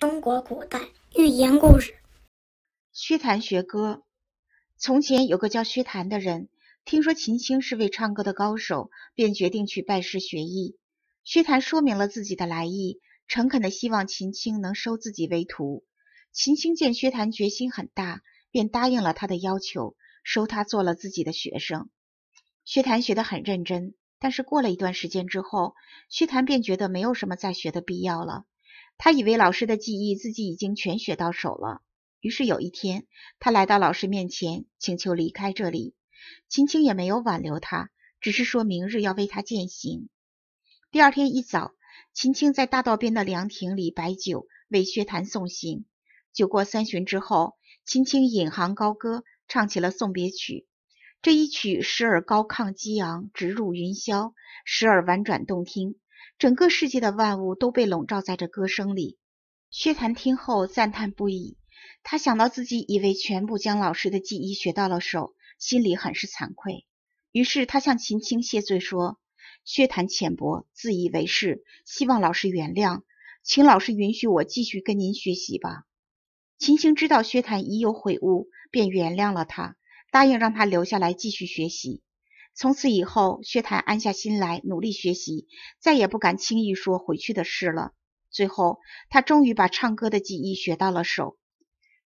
中国古代寓言故事《薛谭学歌》。从前有个叫薛谭的人，听说秦青是位唱歌的高手，便决定去拜师学艺。薛谭说明了自己的来意，诚恳的希望秦青能收自己为徒。秦青见薛谭决心很大，便答应了他的要求，收他做了自己的学生。薛谭学得很认真，但是过了一段时间之后，薛谭便觉得没有什么再学的必要了。他以为老师的技艺自己已经全学到手了，于是有一天，他来到老师面前，请求离开这里。秦青也没有挽留他，只是说明日要为他饯行。第二天一早，秦青在大道边的凉亭里摆酒为薛谭送行。酒过三巡之后，秦青引吭高歌，唱起了送别曲。这一曲时而高亢激昂，直入云霄；时而婉转动听，整个世界的万物都被笼罩在这歌声里。薛谭听后赞叹不已，他想到自己以为全部将老师的技艺学到了手，心里很是惭愧。于是他向秦青谢罪说：“薛谭浅薄，自以为是，希望老师原谅，请老师允许我继续跟您学习吧。”秦青知道薛谭已有悔悟，便原谅了他。答应让他留下来继续学习。从此以后，薛谭安下心来，努力学习，再也不敢轻易说回去的事了。最后，他终于把唱歌的技艺学到了手。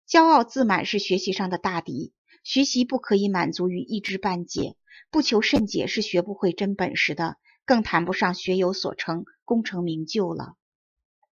骄傲自满是学习上的大敌，学习不可以满足于一知半解，不求甚解是学不会真本事的，更谈不上学有所成、功成名就了。